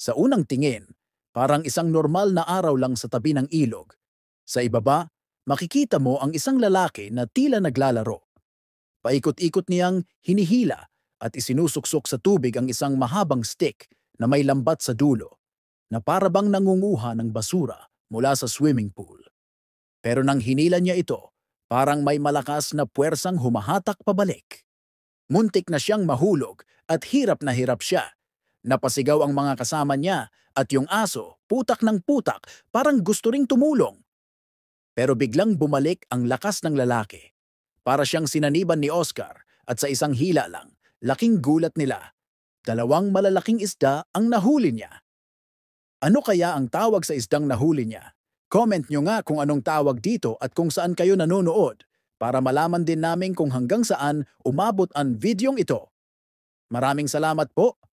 Sa unang tingin, parang isang normal na araw lang sa tabi ng ilog. Sa ibaba, makikita mo ang isang lalaki na tila naglalaro. Paikot-ikot niyang hinihila at isinusuksok sa tubig ang isang mahabang stick na may lambat sa dulo na parabang nangunguha ng basura mula sa swimming pool. Pero nang hinila niya ito, parang may malakas na puwersang humahatak pabalik. Muntik na siyang mahulog at hirap na hirap siya Napasigaw ang mga kasama niya at yung aso, putak ng putak, parang gusto ring tumulong. Pero biglang bumalik ang lakas ng lalaki. Para siyang sinaniban ni Oscar at sa isang hila lang, laking gulat nila. Dalawang malalaking isda ang nahuli niya. Ano kaya ang tawag sa isdang nahuli niya? Comment nyo nga kung anong tawag dito at kung saan kayo nanonood para malaman din namin kung hanggang saan umabot ang videong ito. Maraming salamat po